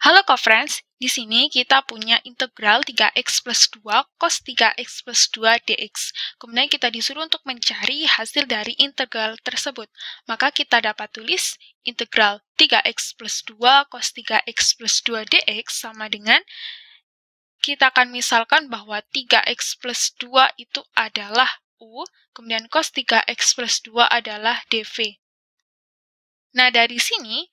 Halo co-friends, di sini kita punya integral 3x plus 2 cos 3x plus 2 dx. Kemudian kita disuruh untuk mencari hasil dari integral tersebut. Maka kita dapat tulis integral 3x plus 2 cos 3x plus 2 dx sama dengan kita akan misalkan bahwa 3x plus 2 itu adalah U, kemudian cos 3x plus 2 adalah dv. Nah, dari sini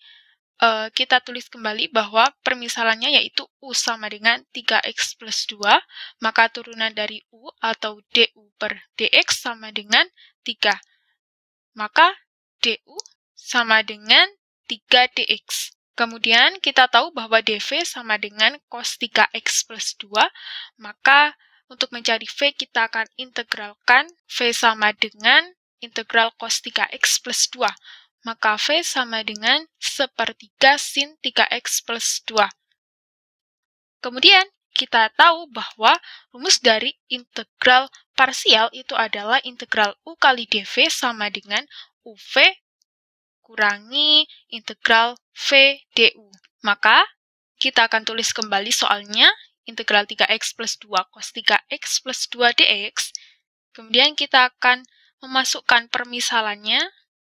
uh, kita tulis kembali bahwa permisalannya yaitu U sama dengan 3X plus 2, maka turunan dari U atau DU per DX sama dengan 3. Maka DU sama dengan 3DX. Kemudian kita tahu bahwa DV sama dengan cos 3X plus 2, maka untuk mencari V kita akan integralkan V sama dengan integral cos 3X plus 2 maka V sama dengan sepertiga sin 3X plus 2. Kemudian, kita tahu bahwa rumus dari integral parsial itu adalah integral U kali dV sama dengan UV kurangi integral V du. Maka, kita akan tulis kembali soalnya, integral 3x plus 2 cos 3x plus 2 dx. Kemudian kita akan memasukkan permisalannya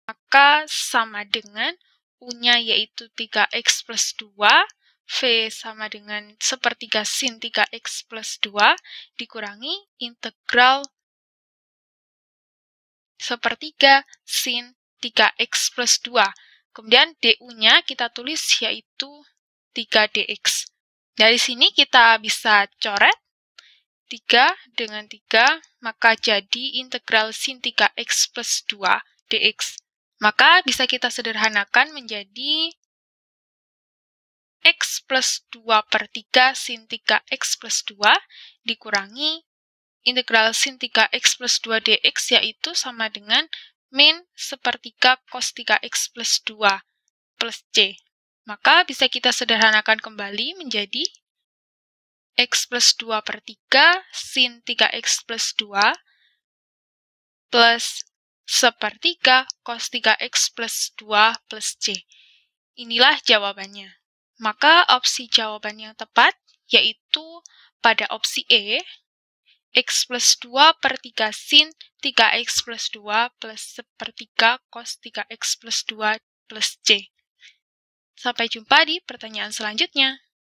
maka sama dengan U-nya yaitu 3X plus 2, V sama dengan sepertiga sin 3X plus 2 dikurangi integral sepertiga sin 3X plus 2. Kemudian DU-nya kita tulis yaitu 3DX. Dari sini kita bisa coret 3 dengan 3, maka jadi integral sin 3X plus 2 DX. Maka bisa kita sederhanakan menjadi X plus 2 per 3 sin 3X plus 2 dikurangi integral sin 3X plus 2 dx yaitu sama dengan min sepertiga cos 3X plus 2 plus C. Maka bisa kita sederhanakan kembali menjadi X plus 2 per 3 sin 3X plus 2 plus sepertiga cos 3x plus 2 plus C. Inilah jawabannya. Maka opsi jawaban yang tepat yaitu pada opsi E, x plus 2 per 3 sin 3x plus 2 plus sepertiga cos 3x plus 2 plus C. Sampai jumpa di pertanyaan selanjutnya.